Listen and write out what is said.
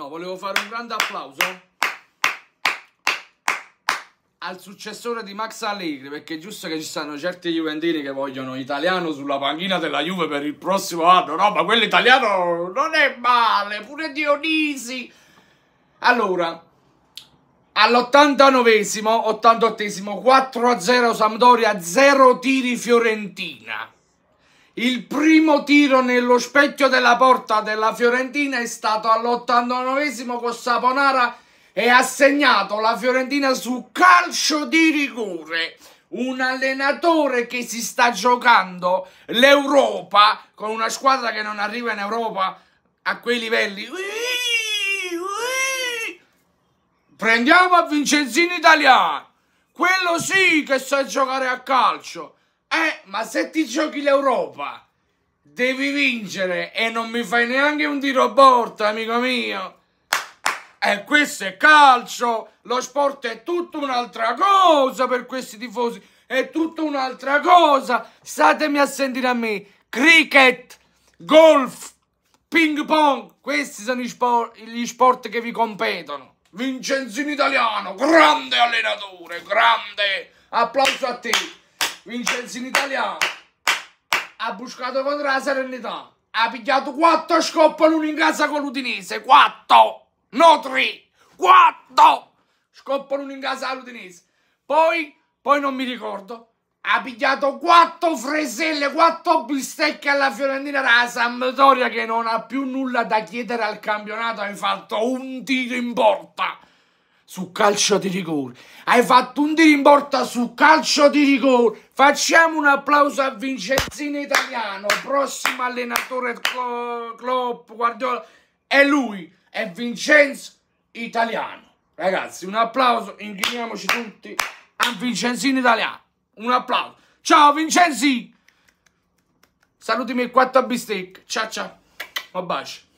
No, volevo fare un grande applauso al successore di Max Allegri, perché è giusto che ci stanno certi juventini che vogliono italiano sulla panchina della Juve per il prossimo anno. No, ma quell'italiano non è male, pure Dionisi. Allora, all'89esimo, 88esimo, 4-0 Sampdoria, 0 tiri Fiorentina. Il primo tiro nello specchio della porta della Fiorentina è stato all'89 con Saponara e ha segnato la Fiorentina su calcio di rigore. Un allenatore che si sta giocando l'Europa con una squadra che non arriva in Europa a quei livelli. Prendiamo a Vincenzini Italiano. Quello sì che sa giocare a calcio eh, ma se ti giochi l'Europa, devi vincere e non mi fai neanche un tiro a porta, amico mio. E eh, questo è calcio, lo sport è tutta un'altra cosa per questi tifosi, è tutta un'altra cosa. Statemi a sentire a me, cricket, golf, ping pong, questi sono gli sport, gli sport che vi competono. Vincenzino Italiano, grande allenatore, grande, applauso a te. Vincenzo in Italia ha buscato contro la Serenità. Ha pigliato 4 scoppoli in casa con l'Udinese. 4! No 3! 4! Scoppoli in casa con l'Udinese. Poi, poi non mi ricordo, ha pigliato 4 freselle, 4 bistecche alla Fiorentina della Sampdoria che non ha più nulla da chiedere al campionato, ha fatto un tiro in porta su calcio di rigore. Hai fatto un tiro in porta su calcio di rigore. Facciamo un applauso a Vincenzino Italiano, prossimo allenatore Cl Klopp, Guardiola. È lui, è Vincenzo Italiano. Ragazzi, un applauso, inchiniamoci tutti a Vincenzino Italiano. Un applauso. Ciao Vincenzi! Salutami il 4 a bistecca. Ciao ciao. Un bacio.